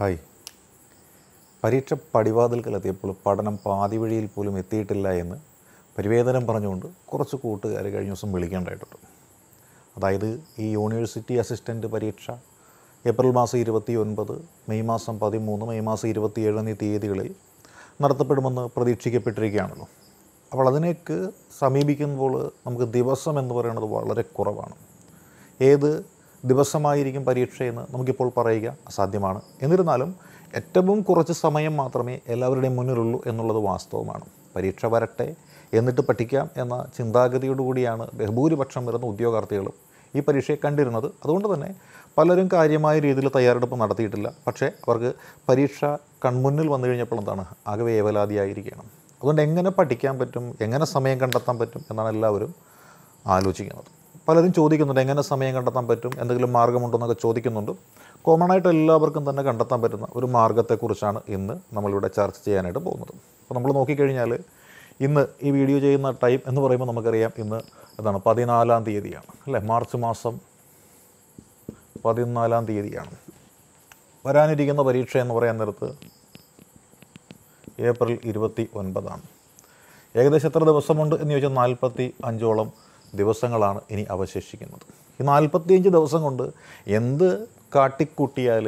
hi പരീക്ഷ എത്തിയപ്പോൾ പഠനം പാതി വഴിയിൽ പോലും എത്തിയിട്ടില്ല എന്ന് പരിവേദനം പറഞ്ഞുകൊണ്ട് കുറച്ച് കൂട്ടുകാർ കഴിഞ്ഞ ദിവസം വിളിക്കേണ്ടതായിട്ടുണ്ട് അതായത് ഈ യൂണിവേഴ്സിറ്റി അസിസ്റ്റൻ്റ് പരീക്ഷ ഏപ്രിൽ മാസം ഇരുപത്തി ഒൻപത് മെയ് മാസം പതിമൂന്ന് മെയ് മാസം ഇരുപത്തിയേഴ് എന്നീ തീയതികളിൽ നടത്തപ്പെടുമെന്ന് പ്രതീക്ഷിക്കപ്പെട്ടിരിക്കുകയാണല്ലോ അപ്പോൾ അതിനേക്ക് സമീപിക്കുമ്പോൾ നമുക്ക് ദിവസം എന്ന് പറയുന്നത് വളരെ കുറവാണ് ഏത് ദിവസമായിരിക്കും പരീക്ഷയെന്ന് നമുക്കിപ്പോൾ പറയുക അസാധ്യമാണ് എന്നിരുന്നാലും ഏറ്റവും കുറച്ച് സമയം മാത്രമേ എല്ലാവരുടെയും മുന്നിലുള്ളൂ എന്നുള്ളത് വാസ്തവമാണ് പരീക്ഷ വരട്ടെ എന്നിട്ട് പഠിക്കാം എന്ന ചിന്താഗതിയോടുകൂടിയാണ് ബഹുഭൂരിപക്ഷം വരുന്ന ഉദ്യോഗാർത്ഥികളും ഈ പരീക്ഷയെ കണ്ടിരുന്നത് അതുകൊണ്ട് തന്നെ പലരും കാര്യമായ രീതിയിൽ തയ്യാറെടുപ്പ് നടത്തിയിട്ടില്ല പക്ഷേ അവർക്ക് പരീക്ഷ കൺമുന്നിൽ വന്നു കഴിഞ്ഞപ്പോൾ എന്താണ് ആകെ വേവലാതിയായിരിക്കണം അതുകൊണ്ട് എങ്ങനെ പഠിക്കാൻ പറ്റും എങ്ങനെ സമയം കണ്ടെത്താൻ പറ്റും എന്നാണ് എല്ലാവരും ആലോചിക്കുന്നത് പലരും ചോദിക്കുന്നുണ്ട് എങ്ങനെ സമയം കണ്ടെത്താൻ പറ്റും എന്തെങ്കിലും മാർഗമുണ്ടോയെന്നൊക്കെ ചോദിക്കുന്നുണ്ട് കോമൺ ആയിട്ട് എല്ലാവർക്കും തന്നെ കണ്ടെത്താൻ പറ്റുന്ന ഒരു മാർഗത്തെക്കുറിച്ചാണ് ഇന്ന് നമ്മളിവിടെ ചർച്ച ചെയ്യാനായിട്ട് പോകുന്നത് അപ്പോൾ നമ്മൾ നോക്കിക്കഴിഞ്ഞാൽ ഇന്ന് ഈ വീഡിയോ ചെയ്യുന്ന ടൈം എന്ന് പറയുമ്പോൾ നമുക്കറിയാം ഇന്ന് എന്താണ് പതിനാലാം തീയതിയാണ് അല്ലേ മാർച്ച് മാസം പതിനാലാം തീയതിയാണ് വരാനിരിക്കുന്ന പരീക്ഷ എന്ന് പറയാൻ നേരത്ത് ഏപ്രിൽ ഇരുപത്തി ഒൻപതാണ് ഏകദേശം എത്ര ദിവസമുണ്ട് എന്ന് ചോദിച്ചാൽ നാൽപ്പത്തി അഞ്ചോളം ദിവസങ്ങളാണ് ഇനി അവശേഷിക്കുന്നത് ഈ നാൽപ്പത്തിയഞ്ച് ദിവസം കൊണ്ട് എന്ത് കാട്ടിക്കൂട്ടിയാൽ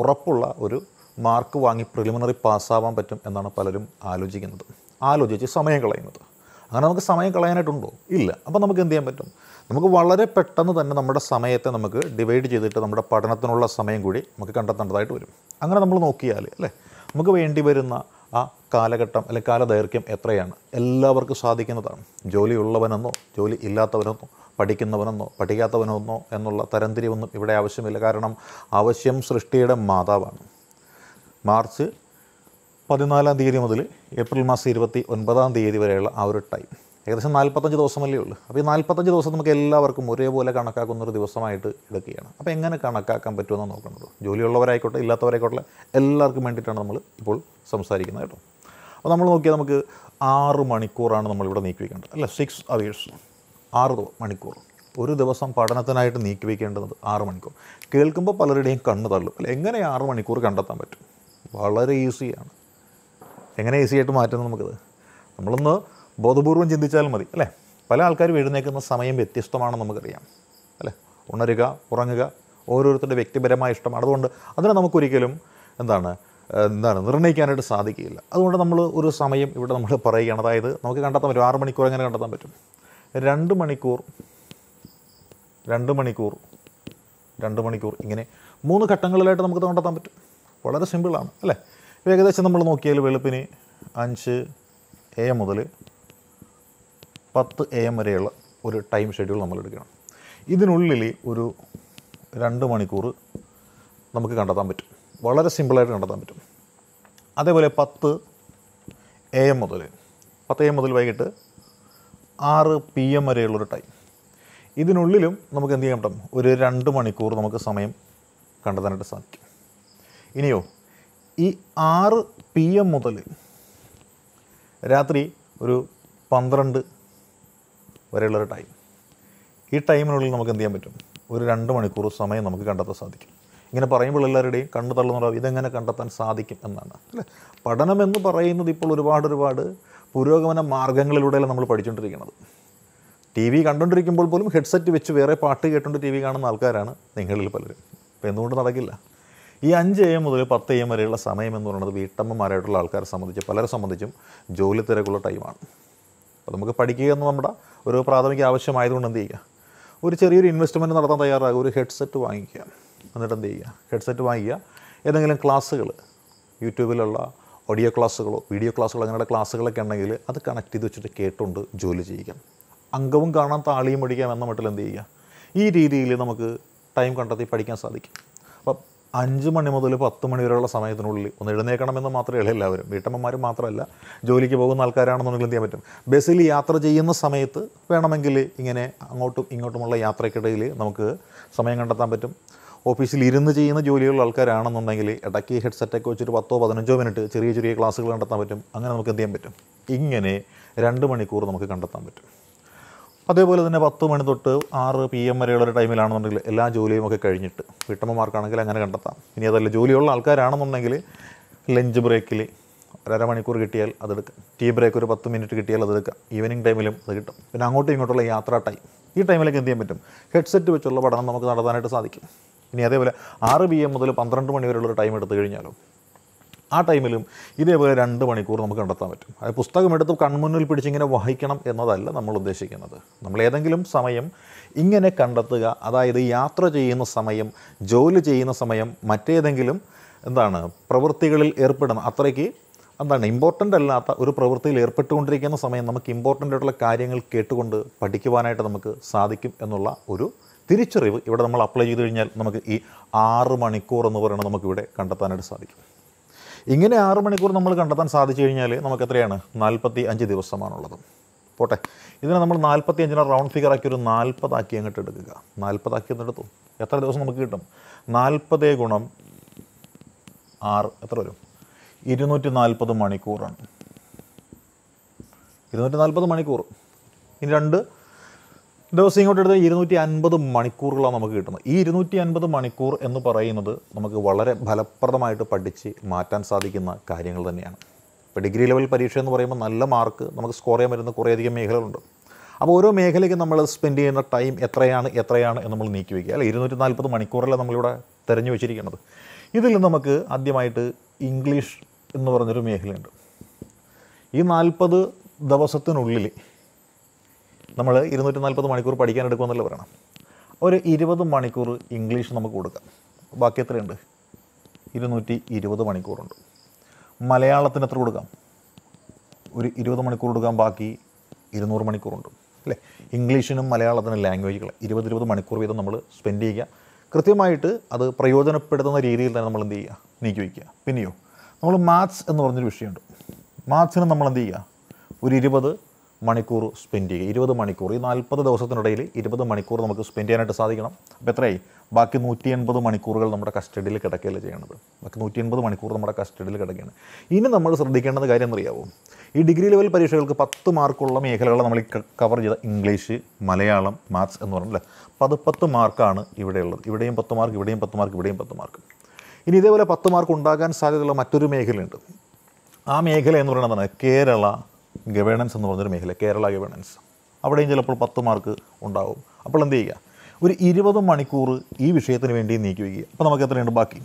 ഉറപ്പുള്ള ഒരു മാർക്ക് വാങ്ങി പ്രിലിമിനറി പാസ്സാവാൻ പറ്റും എന്നാണ് പലരും ആലോചിക്കുന്നത് ആലോചിച്ച് സമയം കളയുന്നത് അങ്ങനെ നമുക്ക് സമയം കളയാനായിട്ടുണ്ടോ ഇല്ല അപ്പോൾ നമുക്ക് എന്ത് ചെയ്യാൻ പറ്റും നമുക്ക് വളരെ പെട്ടെന്ന് തന്നെ നമ്മുടെ സമയത്തെ നമുക്ക് ഡിവൈഡ് ചെയ്തിട്ട് നമ്മുടെ പഠനത്തിനുള്ള സമയം കൂടി നമുക്ക് കണ്ടെത്തേണ്ടതായിട്ട് വരും അങ്ങനെ നമ്മൾ നോക്കിയാൽ അല്ലേ നമുക്ക് വേണ്ടി വരുന്ന ആ കാലഘട്ടം അല്ലെങ്കിൽ കാലദൈർഘ്യം എത്രയാണ് എല്ലാവർക്കും സാധിക്കുന്നതാണ് ജോലി ഉള്ളവനെന്നോ ജോലി ഇല്ലാത്തവനെന്നോ പഠിക്കുന്നവനെന്നോ പഠിക്കാത്തവനെന്നോ എന്നുള്ള തരംതിരിവൊന്നും ഇവിടെ ആവശ്യമില്ല കാരണം ആവശ്യം സൃഷ്ടിയുടെ മാതാവാണ് മാർച്ച് പതിനാലാം തീയതി മുതൽ ഏപ്രിൽ മാസം ഇരുപത്തി ഒൻപതാം തീയതി വരെയുള്ള ആ ഒരു ടൈം ഏകദേശം നാൽപ്പത്തഞ്ച് ദിവസമല്ലേ ഉള്ളൂ അപ്പോൾ ഈ നാൽപ്പത്തഞ്ച് ദിവസം നമുക്ക് എല്ലാവർക്കും ഒരേപോലെ ഒരു ദിവസമായിട്ട് എടുക്കുകയാണ് അപ്പോൾ എങ്ങനെ കണക്കാക്കാൻ പറ്റുമെന്ന് നോക്കുന്നത് ജോലിയുള്ളവരായിക്കോട്ടെ ഇല്ലാത്തവരായിക്കോട്ടെ എല്ലാവർക്കും വേണ്ടിയിട്ടാണ് നമ്മൾ ഇപ്പോൾ സംസാരിക്കുന്നത് കേട്ടോ അപ്പോൾ നമ്മൾ നോക്കിയാൽ നമുക്ക് ആറ് മണിക്കൂറാണ് നമ്മളിവിടെ നീക്കി വയ്ക്കേണ്ടത് അല്ല സിക്സ് അവേഴ്സ് ആറ് മണിക്കൂർ ഒരു ദിവസം പഠനത്തിനായിട്ട് നീക്കി വയ്ക്കേണ്ടത് ആറ് മണിക്കൂർ കേൾക്കുമ്പോൾ പലരുടെയും കണ്ണ് തള്ളും അല്ല എങ്ങനെ ആറ് മണിക്കൂർ കണ്ടെത്താൻ പറ്റും വളരെ ഈസിയാണ് എങ്ങനെ ഈസിയായിട്ട് മാറ്റുന്നത് നമുക്കത് നമ്മളൊന്ന് ബോധപൂർവം ചിന്തിച്ചാൽ മതി അല്ലേ പല ആൾക്കാരും എഴുന്നേക്കുന്ന സമയം വ്യത്യസ്തമാണെന്ന് നമുക്കറിയാം അല്ലേ ഉണരുക ഉറങ്ങുക ഓരോരുത്തരുടെ വ്യക്തിപരമായ ഇഷ്ടമാണ് അതുകൊണ്ട് അതിനെ നമുക്കൊരിക്കലും എന്താണ് എന്താണ് നിർണ്ണയിക്കാനായിട്ട് സാധിക്കില്ല അതുകൊണ്ട് നമ്മൾ ഒരു സമയം ഇവിടെ നമ്മൾ പറയുകയാണ് അതായത് നമുക്ക് കണ്ടെത്താൻ പറ്റും ആറ് മണിക്കൂർ അങ്ങനെ കണ്ടെത്താൻ പറ്റും രണ്ട് മണിക്കൂർ രണ്ട് മണിക്കൂർ രണ്ട് മണിക്കൂർ ഇങ്ങനെ മൂന്ന് ഘട്ടങ്ങളിലായിട്ട് നമുക്ക് കണ്ടെത്താൻ പറ്റും വളരെ സിമ്പിളാണ് അല്ലേ ഏകദേശം നമ്മൾ നോക്കിയാൽ വെളുപ്പിന് അഞ്ച് എ മുതൽ പത്ത് എ എം വരെയുള്ള ഒരു ടൈം ഷെഡ്യൂൾ നമ്മൾ എടുക്കണം ഇതിനുള്ളിൽ ഒരു രണ്ട് മണിക്കൂർ നമുക്ക് കണ്ടെത്താൻ പറ്റും വളരെ സിമ്പിളായിട്ട് കണ്ടെത്താൻ പറ്റും അതേപോലെ പത്ത് എ എം മുതൽ പത്ത് എ എം മുതൽ വൈകിട്ട് ആറ് പി എം വരെയുള്ളൊരു ടൈം ഇതിനുള്ളിലും നമുക്ക് എന്ത് ചെയ്യാൻ പറ്റും ഒരു രണ്ട് മണിക്കൂർ നമുക്ക് സമയം കണ്ടെത്താനായിട്ട് സാധിക്കും ഇനിയോ ഈ ആറ് പി എം മുതൽ രാത്രി ഒരു പന്ത്രണ്ട് വരെയുള്ളൊരു ടൈം ഈ ടൈമിനുള്ളിൽ നമുക്ക് എന്ത് ചെയ്യാൻ പറ്റും ഒരു രണ്ട് മണിക്കൂർ സമയം നമുക്ക് കണ്ടെത്താൻ സാധിക്കും ഇങ്ങനെ പറയുമ്പോൾ എല്ലാവരുടെയും കണ്ണു തള്ളുന്നുണ്ടാവും ഇതെങ്ങനെ കണ്ടെത്താൻ സാധിക്കും എന്നാണ് അല്ലേ പഠനം എന്ന് പറയുന്നത് ഇപ്പോൾ ഒരുപാട് ഒരുപാട് പുരോഗമന മാർഗങ്ങളിലൂടെയാണ് നമ്മൾ പഠിച്ചുകൊണ്ടിരിക്കുന്നത് ടി വി കണ്ടുകൊണ്ടിരിക്കുമ്പോൾ പോലും ഹെഡ്സെറ്റ് വെച്ച് വേറെ പാട്ട് കേട്ടുകൊണ്ട് ടി വി കാണുന്ന ആൾക്കാരാണ് നിങ്ങളിൽ പലരും അപ്പോൾ എന്തുകൊണ്ട് നടക്കില്ല ഈ അഞ്ച് എം മുതൽ പത്ത് എം വരെയുള്ള സമയം എന്ന് പറയുന്നത് വീട്ടമ്മമാരായിട്ടുള്ള ആൾക്കാരെ സംബന്ധിച്ച് പലരെ സംബന്ധിച്ചും ജോലി തിരക്കുള്ള ടൈമാണ് അപ്പോൾ നമുക്ക് പഠിക്കുക എന്ന് നമ്മുടെ ഒരു പ്രാഥമിക ആവശ്യമായതുകൊണ്ട് എന്ത് ചെയ്യുക ഒരു ചെറിയൊരു ഇൻവെസ്റ്റ്മെൻറ്റ് നടത്താൻ തയ്യാറാകുക ഒരു ഹെഡ്സെറ്റ് വാങ്ങിക്കുക എന്നിട്ട് എന്ത് ചെയ്യുക ഹെഡ്സെറ്റ് വാങ്ങിക്കുക ഏതെങ്കിലും ക്ലാസ്സുകൾ യൂട്യൂബിലുള്ള ഓഡിയോ ക്ലാസ്സുകളോ വീഡിയോ ക്ലാസ്സുകളോ അങ്ങനെയുള്ള ക്ലാസ്സുകളൊക്കെ ഉണ്ടെങ്കിൽ അത് കണക്ട് ചെയ്ത് വെച്ചിട്ട് കേട്ടുകൊണ്ട് ജോലി ചെയ്യുക അംഗവും കാണാൻ താളിയും പഠിക്കാം എന്ന മട്ടിൽ എന്ത് ചെയ്യുക ഈ രീതിയിൽ നമുക്ക് ടൈം കണ്ടെത്തി പഠിക്കാൻ സാധിക്കും അഞ്ച് മണി മുതൽ പത്ത് മണി വരെയുള്ള സമയത്തിനുള്ളിൽ ഒന്ന് എഴുന്നേക്കണമെന്ന് മാത്രമേ എല്ലാവരും വീട്ടമ്മമാർ മാത്രമല്ല ജോലിക്ക് പോകുന്ന ആൾക്കാരാണെന്നുണ്ടെങ്കിൽ എന്ത് ചെയ്യാൻ പറ്റും ബസ്സിൽ യാത്ര ചെയ്യുന്ന സമയത്ത് വേണമെങ്കിൽ ഇങ്ങനെ അങ്ങോട്ടും ഇങ്ങോട്ടുമുള്ള യാത്രയ്ക്കിടയിൽ നമുക്ക് സമയം കണ്ടെത്താൻ പറ്റും ഓഫീസിൽ ഇരുന്ന് ചെയ്യുന്ന ജോലിയുള്ള ആൾക്കാരാണെന്നുണ്ടെങ്കിൽ ഇടയ്ക്ക് ഹെഡ്സെറ്റൊക്കെ വെച്ചിട്ട് പത്തോ പതിനഞ്ചോ മിനിറ്റ് ചെറിയ ചെറിയ ക്ലാസ്സുകൾ കണ്ടെത്താൻ പറ്റും അങ്ങനെ നമുക്ക് എന്ത് ചെയ്യാൻ പറ്റും ഇങ്ങനെ രണ്ട് മണിക്കൂർ നമുക്ക് കണ്ടെത്താൻ പറ്റും അതേപോലെ തന്നെ പത്ത് മണി തൊട്ട് ആറ് പി എം വരെയുള്ള ഒരു ടൈമിലാണെന്നുണ്ടെങ്കിൽ എല്ലാ ജോലിയും ഒക്കെ കഴിഞ്ഞിട്ട് വീട്ടമ്മമാർക്കാണെങ്കിൽ അങ്ങനെ കണ്ടെത്താം ഇനി അതല്ല ജോലിയുള്ള ആൾക്കാരാണെന്നുണ്ടെങ്കിൽ ലഞ്ച് ബ്രേക്കിൽ ഒരമണിക്കൂർ കിട്ടിയാൽ അതെടുക്കാം ടീ ബ്രേക്ക് ഒരു പത്ത് മിനിറ്റ് കിട്ടിയാൽ അതെടുക്കാം ഈവനിങ് ടൈമിലും അത് കിട്ടും പിന്നെ അങ്ങോട്ടും ഇങ്ങോട്ടുള്ള യാത്രാ ടൈം ഈ ടൈമിലേക്ക് എന്ത് ചെയ്യാൻ പറ്റും ഹെഡ്സെറ്റ് വെച്ചുള്ള പഠനം നമുക്ക് നടത്താനായിട്ട് സാധിക്കും ഇനി അതേപോലെ ആറ് പി എം മുതൽ പന്ത്രണ്ട് മണി വരെയുള്ള ടൈം എടുത്തു കഴിഞ്ഞാലോ ആ ടൈമിലും ഇതേപോലെ രണ്ട് മണിക്കൂർ നമുക്ക് കണ്ടെത്താൻ പറ്റും അത് പുസ്തകമെടുത്ത് കൺമുന്നിൽ പിടിച്ചിങ്ങനെ വഹിക്കണം എന്നതല്ല നമ്മൾ ഉദ്ദേശിക്കുന്നത് നമ്മൾ ഏതെങ്കിലും സമയം ഇങ്ങനെ കണ്ടെത്തുക അതായത് യാത്ര ചെയ്യുന്ന സമയം ജോലി ചെയ്യുന്ന സമയം മറ്റേതെങ്കിലും എന്താണ് പ്രവൃത്തികളിൽ ഏർപ്പെടണം അത്രയ്ക്ക് എന്താണ് ഇമ്പോർട്ടൻ്റ് അല്ലാത്ത ഒരു പ്രവൃത്തിയിൽ ഏർപ്പെട്ടുകൊണ്ടിരിക്കുന്ന സമയം നമുക്ക് ഇമ്പോർട്ടൻ്റ് ആയിട്ടുള്ള കാര്യങ്ങൾ കേട്ടുകൊണ്ട് പഠിക്കുവാനായിട്ട് നമുക്ക് സാധിക്കും എന്നുള്ള ഒരു തിരിച്ചറിവ് ഇവിടെ നമ്മൾ അപ്ലൈ ചെയ്ത് കഴിഞ്ഞാൽ നമുക്ക് ഈ ആറ് മണിക്കൂർ എന്ന് പറയുന്നത് നമുക്കിവിടെ കണ്ടെത്താനായിട്ട് സാധിക്കും ഇങ്ങനെ ആറ് മണിക്കൂർ നമ്മൾ കണ്ടെത്താൻ സാധിച്ചു കഴിഞ്ഞാൽ നമുക്ക് എത്രയാണ് നാൽപ്പത്തി അഞ്ച് ദിവസമാണുള്ളത് പോട്ടെ ഇതിനെ നമ്മൾ നാൽപ്പത്തി അഞ്ചിനെ റൗണ്ട് ഫിഗർ ആക്കി ഒരു നാൽപ്പതാക്കി അങ്ങോട്ട് എടുക്കുക നാൽപ്പതാക്കി എന്നെടുത്തു എത്ര ദിവസം നമുക്ക് കിട്ടും നാൽപ്പതേ ഗുണം ആറ് എത്ര വരും ഇരുന്നൂറ്റി നാൽപ്പത് മണിക്കൂറാണ് ഇരുന്നൂറ്റി നാൽപ്പത് മണിക്കൂർ ഇനി രണ്ട് ദിവസം ഇങ്ങോട്ട് എടുത്ത് ഇരുന്നൂറ്റി അൻപത് മണിക്കൂറുകളാണ് നമുക്ക് കിട്ടുന്നത് ഈ ഇരുന്നൂറ്റി അൻപത് മണിക്കൂർ എന്ന് പറയുന്നത് നമുക്ക് വളരെ ഫലപ്രദമായിട്ട് പഠിച്ച് മാറ്റാൻ സാധിക്കുന്ന കാര്യങ്ങൾ തന്നെയാണ് ഇപ്പോൾ ഡിഗ്രി ലെവൽ പരീക്ഷ എന്ന് പറയുമ്പോൾ നല്ല മാർക്ക് നമുക്ക് സ്കോർ ചെയ്യാൻ പറ്റുന്ന കുറേയധികം മേഖലകളുണ്ട് അപ്പോൾ ഓരോ മേഖലയ്ക്കും നമ്മൾ സ്പെൻഡ് ചെയ്യുന്ന ടൈം എത്രയാണ് എത്രയാണ് എന്ന് നമ്മൾ നീക്കി വയ്ക്കുക അല്ല ഇരുന്നൂറ്റി നാൽപ്പത് മണിക്കൂറല്ല നമ്മളിവിടെ തിരഞ്ഞു വെച്ചിരിക്കുന്നത് ഇതിൽ നമുക്ക് ആദ്യമായിട്ട് ഇംഗ്ലീഷ് എന്ന് പറഞ്ഞൊരു മേഖലയുണ്ട് ഈ നാൽപ്പത് ദിവസത്തിനുള്ളിൽ നമ്മൾ ഇരുന്നൂറ്റി നാൽപ്പത് മണിക്കൂർ പഠിക്കാൻ എടുക്കുമെന്നല്ല പറയണം ഒരു ഇരുപത് മണിക്കൂർ ഇംഗ്ലീഷ് നമുക്ക് കൊടുക്കാം ബാക്കി എത്രയുണ്ട് ഇരുന്നൂറ്റി ഇരുപത് മണിക്കൂറുണ്ട് മലയാളത്തിന് എത്ര കൊടുക്കാം ഒരു ഇരുപത് മണിക്കൂർ കൊടുക്കാം ബാക്കി ഇരുന്നൂറ് മണിക്കൂറുണ്ട് അല്ലേ ഇംഗ്ലീഷിനും മലയാളത്തിനും ലാംഗ്വേജുകൾ ഇരുപത് ഇരുപത് മണിക്കൂർ വീതം നമ്മൾ സ്പെൻഡ് ചെയ്യുക കൃത്യമായിട്ട് അത് പ്രയോജനപ്പെടുത്തുന്ന രീതിയിൽ തന്നെ നമ്മൾ എന്ത് ചെയ്യുക നീക്കി വയ്ക്കുക പിന്നെയോ നമ്മൾ മാത്സ് എന്ന് പറഞ്ഞൊരു വിഷയമുണ്ട് മാത്സിന് നമ്മൾ എന്ത് ചെയ്യുക ഒരു ഇരുപത് മണിക്കൂർ സ്പെൻഡ് ചെയ്യുക ഇരുപത് മണിക്കൂർ ഈ നാൽപ്പത് ദിവസത്തിനിടയിൽ ഇരുപത് മണിക്കൂർ നമുക്ക് സ്പെൻഡ് ചെയ്യാനായിട്ട് സാധിക്കണം അപ്പോൾ എത്രയായി ബാക്കി നൂറ്റി എൺപത് മണിക്കൂറുകൾ നമ്മുടെ കസ്റ്റഡിയിൽ കിടക്കുകയല്ല ചെയ്യണത് ബാക്കി നൂറ്റി എൺപത് മണിക്കൂർ നമ്മുടെ കസ്റ്റഡിയിൽ കിടക്കുകയാണ് ഇനി നമ്മൾ ശ്രദ്ധിക്കേണ്ടത് കാര്യം എന്നറിയാവോ ഈ ഡിഗ്രി ലെവൽ പരീക്ഷകൾക്ക് പത്ത് മാർക്കുള്ള മേഖലകൾ നമ്മൾ കവർ ചെയ്ത ഇംഗ്ലീഷ് മലയാളം മാത്സ് എന്ന് പറഞ്ഞില്ല പത് പത്ത് മാർക്കാണ് ഇവിടെയുള്ളത് ഇവിടെയും പത്ത് മാർക്ക് ഇവിടെയും പത്ത് മാർക്ക് ഇവിടെയും പത്ത് മാർക്ക് ഇനി ഇതേപോലെ പത്ത് മാർക്ക് ഉണ്ടാകാൻ സാധ്യതയുള്ള മറ്റൊരു മേഖലയുണ്ട് ആ മേഖല എന്ന് പറയുന്നതാണ് കേരള ഗവേണൻസ് എന്ന് പറഞ്ഞൊരു മേഖല കേരള ഗവേണൻസ് അവിടെയും ചിലപ്പോൾ പത്ത് മാർക്ക് ഉണ്ടാവും അപ്പോൾ എന്ത് ചെയ്യുക ഒരു ഇരുപത് മണിക്കൂർ ഈ വിഷയത്തിന് വേണ്ടി നീക്കി വയ്ക്കുക അപ്പോൾ നമുക്ക് എത്രയുണ്ട് ബാക്കി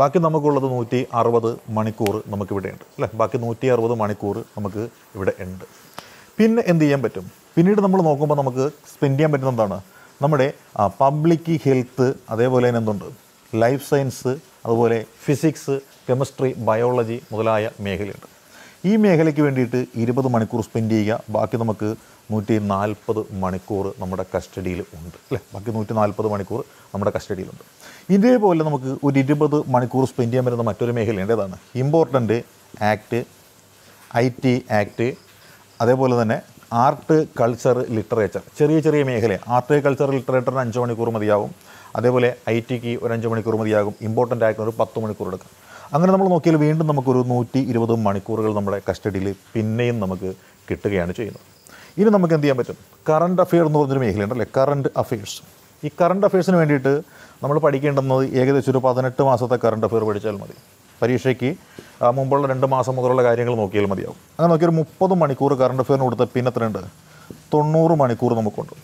ബാക്കി നമുക്കുള്ളത് നൂറ്റി അറുപത് മണിക്കൂർ നമുക്കിവിടെ ഉണ്ട് അല്ലേ ബാക്കി നൂറ്റി അറുപത് മണിക്കൂർ നമുക്ക് ഇവിടെ ഉണ്ട് പിന്നെ എന്ത് ചെയ്യാൻ പറ്റും പിന്നീട് നമ്മൾ നോക്കുമ്പോൾ നമുക്ക് സ്പെൻഡ് ചെയ്യാൻ പറ്റുന്ന എന്താണ് നമ്മുടെ പബ്ലിക് ഹെൽത്ത് അതേപോലെ തന്നെ എന്തുണ്ട് ലൈഫ് സയൻസ് അതുപോലെ ഫിസിക്സ് കെമിസ്ട്രി ബയോളജി മുതലായ മേഖലയുണ്ട് ഈ മേഖലയ്ക്ക് വേണ്ടിയിട്ട് ഇരുപത് മണിക്കൂർ സ്പെൻഡ് ചെയ്യുക ബാക്കി നമുക്ക് നൂറ്റി നാൽപ്പത് മണിക്കൂർ നമ്മുടെ കസ്റ്റഡിയിൽ ഉണ്ട് അല്ലേ ബാക്കി നൂറ്റി നാൽപ്പത് മണിക്കൂർ നമ്മുടെ കസ്റ്റഡിയിലുണ്ട് ഇതേപോലെ നമുക്ക് ഒരു ഇരുപത് മണിക്കൂർ സ്പെൻഡ് ചെയ്യാൻ പറ്റുന്ന മറ്റൊരു മേഖലയുണ്ട് ഏതാണ് important act I T act അതേപോലെ തന്നെ ആർട്ട് കൾച്ചർ ലിറ്ററേച്ചർ ചെറിയ ചെറിയ മേഖല ആർട്ട് കൾച്ചർ ലിറ്ററേച്ചറിന് അഞ്ച് മണിക്കൂർ മതിയാവും അതേപോലെ ഐ ടിക്ക് ഒരു അഞ്ച് മണിക്കൂർ മതിയാകും ഇമ്പോർട്ടൻ്റ് ആക്ടിന് ഒരു പത്ത് മണിക്കൂർ എടുക്കാം അങ്ങനെ നമ്മൾ നോക്കിയാൽ വീണ്ടും നമുക്കൊരു നൂറ്റി ഇരുപത് മണിക്കൂറുകൾ നമ്മുടെ കസ്റ്റഡിയിൽ പിന്നെയും നമുക്ക് കിട്ടുകയാണ് ചെയ്യുന്നത് ഇനി നമുക്ക് എന്ത് ചെയ്യാൻ പറ്റും കറണ്ട് അഫെയർ എന്ന് പറഞ്ഞൊരു മേഖലയുണ്ട് അല്ലേ കറണ്ട് അഫെയർസ് ഈ കറണ്ട് അഫെയർസിന് വേണ്ടിയിട്ട് നമ്മൾ പഠിക്കേണ്ടുന്നത് ഏകദേശം ഒരു പതിനെട്ട് മാസത്തെ കറണ്ട് അഫെയർ പഠിച്ചാൽ മതി പരീക്ഷയ്ക്ക് മുമ്പുള്ള രണ്ട് മാസം മുതലുള്ള കാര്യങ്ങൾ നോക്കിയാൽ മതിയാവും അങ്ങനെ നോക്കിയൊരു മുപ്പത് മണിക്കൂർ കറണ്ട് അഫെയറിന് കൊടുത്ത പിന്നെ എത്രയുണ്ട് തൊണ്ണൂറ് മണിക്കൂർ നമുക്കുണ്ട്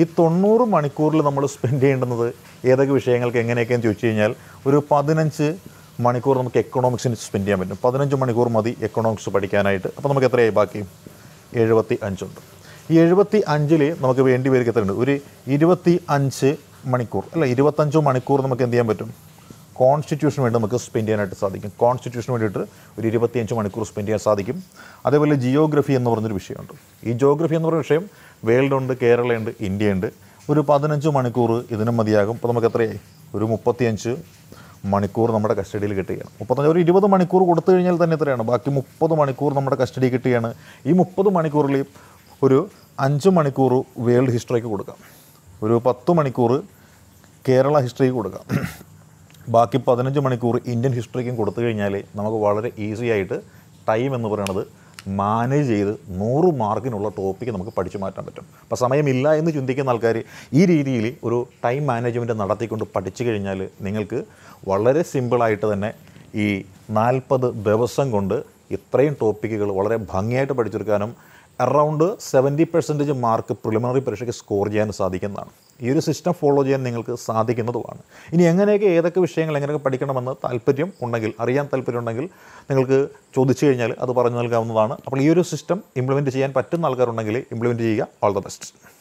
ഈ തൊണ്ണൂറ് മണിക്കൂറിൽ നമ്മൾ സ്പെൻഡ് ചെയ്യേണ്ടുന്നത് ഏതൊക്കെ വിഷയങ്ങൾക്ക് എങ്ങനെയൊക്കെയെന്ന് ചോദിച്ചു കഴിഞ്ഞാൽ ഒരു പതിനഞ്ച് മണിക്കൂർ നമുക്ക് എക്കണോമിക്സിന് സ്പെൻഡ് ചെയ്യാൻ പറ്റും പതിനഞ്ച് മണിക്കൂർ മതി എക്കണോമിക്സ് പഠിക്കാനായിട്ട് അപ്പോൾ നമുക്ക് എത്രയായി ബാക്കി എഴുപത്തി അഞ്ചുണ്ട് ഈ എഴുപത്തി അഞ്ചിൽ നമുക്ക് വേണ്ടി വരിക എത്രയുണ്ട് ഒരു ഇരുപത്തി അഞ്ച് മണിക്കൂർ അല്ല ഇരുപത്തഞ്ച് മണിക്കൂർ നമുക്ക് എന്ത് ചെയ്യാൻ പറ്റും കോൺസ്റ്റിറ്റ്യൂഷന് വേണ്ടി നമുക്ക് സ്പെൻഡ് ചെയ്യാനായിട്ട് സാധിക്കും കോൺസ്റ്റിറ്റ്യൂഷന് വേണ്ടിയിട്ട് ഒരു ഇരുപത്തിയഞ്ച് മണിക്കൂർ സ്പെൻഡ് ചെയ്യാൻ സാധിക്കും അതേപോലെ ജിയോഗ്രഫി എന്ന് പറഞ്ഞൊരു വിഷയമുണ്ട് ഈ ജിയോഗ്രഫി എന്ന് പറഞ്ഞ വിഷയം വേൾഡ് ഉണ്ട് കേരള ഉണ്ട് ഒരു പതിനഞ്ച് മണിക്കൂർ ഇതിനും മതിയാകും അപ്പോൾ നമുക്ക് എത്രയായി ഒരു മുപ്പത്തിയഞ്ച് മണിക്കൂർ നമ്മുടെ കസ്റ്റഡിയിൽ കിട്ടുകയാണ് മുപ്പത്തഞ്ച് ഒരു ഇരുപത് മണിക്കൂർ കൊടുത്തു കഴിഞ്ഞാൽ തന്നെ എത്രയാണ് ബാക്കി മുപ്പത് മണിക്കൂർ നമ്മുടെ കസ്റ്റഡി കിട്ടുകയാണ് ഈ മുപ്പത് മണിക്കൂറിൽ ഒരു അഞ്ച് മണിക്കൂർ വേൾഡ് ഹിസ്റ്ററിക്ക് കൊടുക്കാം ഒരു പത്ത് മണിക്കൂർ കേരള ഹിസ്റ്ററിക്ക് കൊടുക്കാം ബാക്കി പതിനഞ്ച് മണിക്കൂർ ഇന്ത്യൻ ഹിസ്റ്ററിക്കും കൊടുത്തു കഴിഞ്ഞാൽ നമുക്ക് വളരെ ഈസി ആയിട്ട് ടൈം എന്ന് പറയുന്നത് മാനേജ് ചെയ്ത് നൂറ് മാർക്കിനുള്ള ടോപ്പിക്ക് നമുക്ക് പഠിച്ചു മാറ്റാൻ പറ്റും അപ്പോൾ സമയമില്ല എന്ന് ചിന്തിക്കുന്ന ആൾക്കാർ ഈ രീതിയിൽ ഒരു ടൈം മാനേജ്മെൻറ്റ് നടത്തിക്കൊണ്ട് പഠിച്ചു കഴിഞ്ഞാൽ നിങ്ങൾക്ക് വളരെ സിമ്പിളായിട്ട് തന്നെ ഈ നാൽപ്പത് ദിവസം കൊണ്ട് ഇത്രയും ടോപ്പിക്കുകൾ വളരെ ഭംഗിയായിട്ട് പഠിച്ചെടുക്കാനും around seventy percentage mark preliminary പരീക്ഷയ്ക്ക് സ്കോർ ചെയ്യാൻ സാധിക്കുന്നതാണ് ഈ ഒരു സിസ്റ്റം ഫോളോ ചെയ്യാൻ നിങ്ങൾക്ക് സാധിക്കുന്നതുമാണ് ഇനി എങ്ങനെയൊക്കെ ഏതൊക്കെ വിഷയങ്ങൾ എങ്ങനെയൊക്കെ പഠിക്കണമെന്ന് താല്പര്യം ഉണ്ടെങ്കിൽ അറിയാൻ താല്പര്യം ഉണ്ടെങ്കിൽ നിങ്ങൾക്ക് ചോദിച്ചു കഴിഞ്ഞാൽ അത് പറഞ്ഞു നൽകാവുന്നതാണ് അപ്പോൾ ഈ ഒരു സിസ്റ്റം ഇംപ്ലിമെൻറ്റ് ചെയ്യാൻ പറ്റുന്ന ആൾക്കാരുണ്ടെങ്കിൽ ഇംപ്ലിമെൻറ്റ് ചെയ്യുക ഓൾ ദ ബെസ്റ്റ്